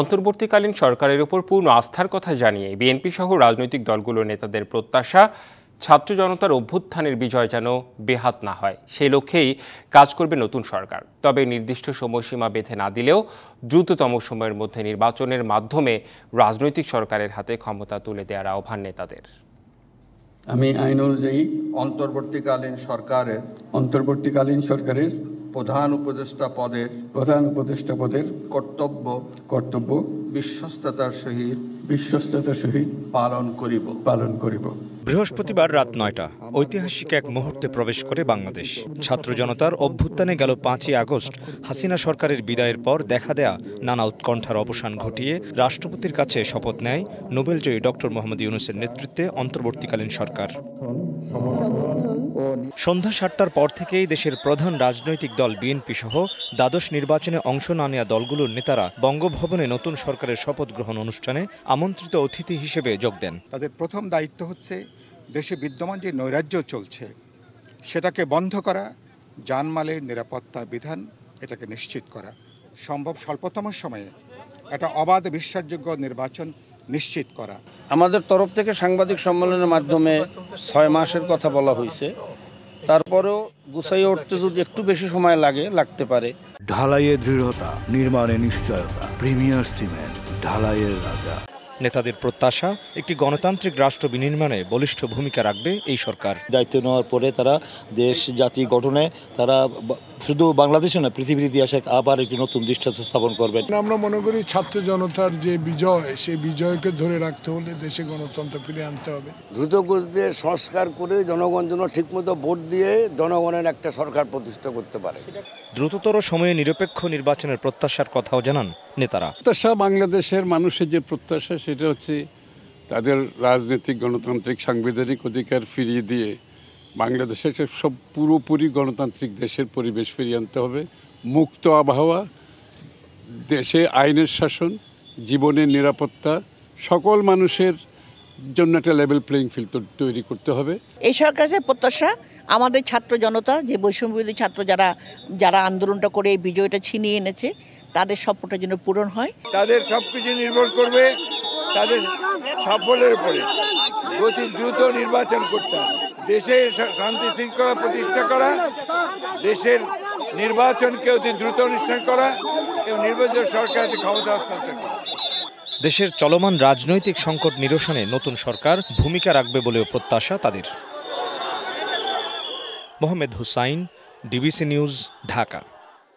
অন্তর্বর্তীকালীন সরকারের উপর পূর্ণ আস্থার কথা জানিয়ে বিএনপি সহ রাজনৈতিক দলগুলোর নেতাদের প্রত্যাশা ছাত্র জনতার অভ্যুত্থানের বিজয় যেন বেহাত না হয় সেই লক্ষ্যেই কাজ করবে নতুন সরকার তবে নির্দিষ্ট সময়সীমা বেঁধে না দিলেও দ্রুততম সময়ের মধ্যে নির্বাচনের মাধ্যমে রাজনৈতিক সরকারের হাতে ক্ষমতা তুলে দেওয়ার আহ্বান নেতাদের আমি আইন অনুযায়ী অন্তর্বর্তীকালীন সরকারের অন্তর্বর্তীকালীন সরকারের প্রধান উপদেষ্টা পদের প্রধান উপদেষ্টা পদের কর্তব্য কর্তব্য বিশ্বস্ততার সহিত বিশ্বস্ততার সহিত পালন করিব পালন করিব বৃহস্পতিবার রাত নয়টা ঐতিহাসিক এক মুহূর্তে প্রবেশ করে বাংলাদেশ ছাত্র জনতার অভ্যুত্থানে গেল পাঁচই আগস্ট হাসিনা সরকারের বিদায়ের পর দেখা দেয়া নানা উৎকণ্ঠার অবসান ঘটিয়ে রাষ্ট্রপতির কাছে শপথ নেয় নোবেলজয়ী ডক্টর মোহাম্মদ ইউনুসের নেতৃত্বে অন্তর্বর্তীকালীন সরকার সন্ধ্যা সাতটার পর থেকেই দেশের প্রধান রাজনৈতিক দল বিএনপি সহ দ্বাদশ নির্বাচনে অংশ না নেওয়া দলগুলোর নেতারা বঙ্গভবনে নতুন সরকারের শপথ গ্রহণ অনুষ্ঠানে আমন্ত্রিত অতিথি হিসেবে যোগ দেন তাদের প্রথম দায়িত্ব হচ্ছে দেশে বিদ্যমান যে নৈরাজ্য চলছে সেটাকে বন্ধ করা জানমালে নিরাপত্তা বিধান এটাকে নিশ্চিত করা সম্ভব স্বল্পতম সময়ে একটা অবাধ বিশ্বাসযোগ্য নির্বাচন নিশ্চিত করা আমাদের তরফ থেকে সাংবাদিক সম্মেলনের মাধ্যমে ছয় মাসের কথা বলা হয়েছে তারপরেও গুছাইয়ে উঠতে যদি একটু বেশি সময় লাগে লাগতে পারে ঢালাইয়ের দৃঢ়তা নির্মাণে নিশ্চয়তা প্রিমিয়ার সিমেন্ট ঢালাইয়ের রাজা নেতাদের প্রত্যাশা একটি গণতান্ত্রিক রাষ্ট্র বিনির্মাণে বলিষ্ঠ ভূমিকা রাখবে এই সরকার দায়িত্ব নেওয়ার পরে তারা দেশ জাতি গঠনে তারা শুধু বাংলাদেশে না পৃথিবীর ইতিহাসে আবার একটি নতুন দৃষ্টান্ত স্থাপন করবে আমরা মনে করি ছাত্র জনতার যে বিজয় সেই বিজয়কে ধরে রাখতে হলে দেশে গণতন্ত্র ফিরে আনতে হবে দ্রুত গতিতে সংস্কার করে জনগণ যেন ঠিকমতো ভোট দিয়ে জনগণের একটা সরকার প্রতিষ্ঠা করতে পারে দ্রুততর সময়ে নিরপেক্ষ নির্বাচনের প্রত্যাশার কথাও জানান নেতারা প্রত্যাশা বাংলাদেশের মানুষের যে প্রত্যাশা সেটা হচ্ছে তাদের রাজনৈতিক গণতান্ত্রিক সাংবিধানিক অধিকার ফিরিয়ে দিয়ে বাংলাদেশের সব পুরোপুরি গণতান্ত্রিক দেশের পরিবেশ ফিরিয়ে আনতে হবে মুক্ত আবহাওয়া দেশে আইনের শাসন জীবনের নিরাপত্তা সকল মানুষের জন্য একটা লেভেল প্লেয়িং ফিল্ড তৈরি করতে হবে এই সরকারের প্রত্যাশা আমাদের ছাত্র জনতা যে বৈষম্যবিরোধী ছাত্র যারা যারা আন্দোলনটা করে এই বিজয়টা ছিনিয়ে এনেছে তাদের সবটা যেন পূরণ হয় তাদের সবকিছু নির্ভর করবে তাদের সাফল্যের উপরে অতি দ্রুত নির্বাচন করতে হবে দেশে শান্তি শৃঙ্খলা প্রতিষ্ঠা করা দেশের নির্বাচনকে অতি দ্রুত অনুষ্ঠান করা এবং নির্বাচন সরকার ক্ষমতা হস্তান্তর করা দেশের চলমান রাজনৈতিক সংকট নিরসনে নতুন সরকার ভূমিকা রাখবে বলেও প্রত্যাশা তাদের মোহাম্মদ হুসাইন ডিবিসি নিউজ ঢাকা